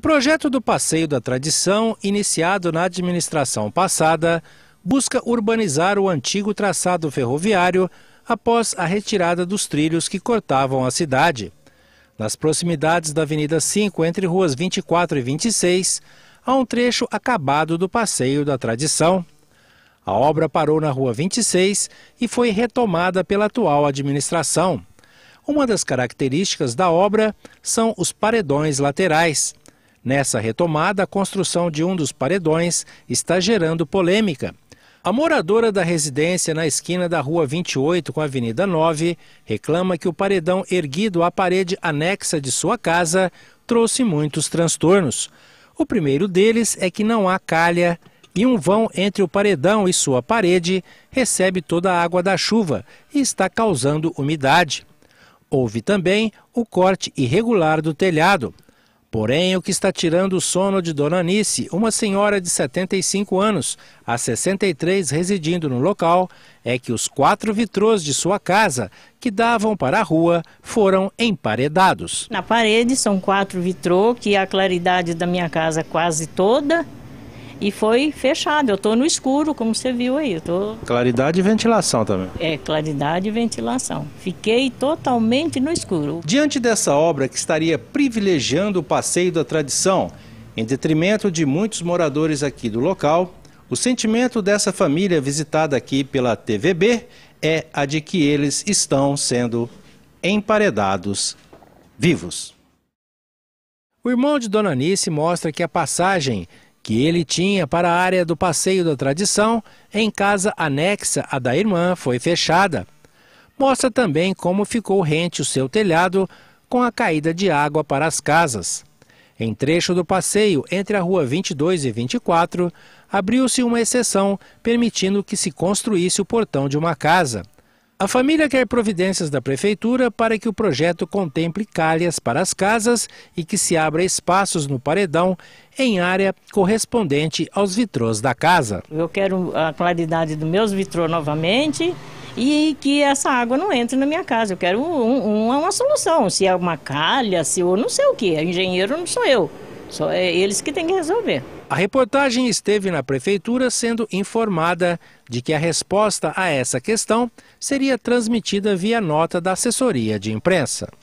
O projeto do Passeio da Tradição, iniciado na administração passada, busca urbanizar o antigo traçado ferroviário após a retirada dos trilhos que cortavam a cidade. Nas proximidades da Avenida 5, entre ruas 24 e 26, há um trecho acabado do Passeio da Tradição. A obra parou na Rua 26 e foi retomada pela atual administração. Uma das características da obra são os paredões laterais. Nessa retomada, a construção de um dos paredões está gerando polêmica. A moradora da residência na esquina da Rua 28 com a Avenida 9 reclama que o paredão erguido à parede anexa de sua casa trouxe muitos transtornos. O primeiro deles é que não há calha e um vão entre o paredão e sua parede recebe toda a água da chuva e está causando umidade. Houve também o corte irregular do telhado. Porém, o que está tirando o sono de Dona Anice, uma senhora de 75 anos, há 63 residindo no local, é que os quatro vitrôs de sua casa, que davam para a rua, foram emparedados. Na parede são quatro vitrôs, que a claridade da minha casa quase toda, e foi fechado. Eu estou no escuro, como você viu aí. Eu tô... Claridade e ventilação também. É, claridade e ventilação. Fiquei totalmente no escuro. Diante dessa obra que estaria privilegiando o passeio da tradição, em detrimento de muitos moradores aqui do local, o sentimento dessa família visitada aqui pela TVB é a de que eles estão sendo emparedados vivos. O irmão de Dona Nice mostra que a passagem que ele tinha para a área do Passeio da Tradição, em casa anexa à da irmã, foi fechada. Mostra também como ficou rente o seu telhado com a caída de água para as casas. Em trecho do passeio, entre a rua 22 e 24, abriu-se uma exceção permitindo que se construísse o portão de uma casa. A família quer providências da prefeitura para que o projeto contemple calhas para as casas e que se abra espaços no paredão em área correspondente aos vitrôs da casa. Eu quero a claridade dos meus vitrôs novamente e que essa água não entre na minha casa. Eu quero um, um, uma solução, se é uma calha, se eu não sei o que, engenheiro não sou eu. Só é eles que têm que resolver. A reportagem esteve na prefeitura sendo informada de que a resposta a essa questão seria transmitida via nota da assessoria de imprensa.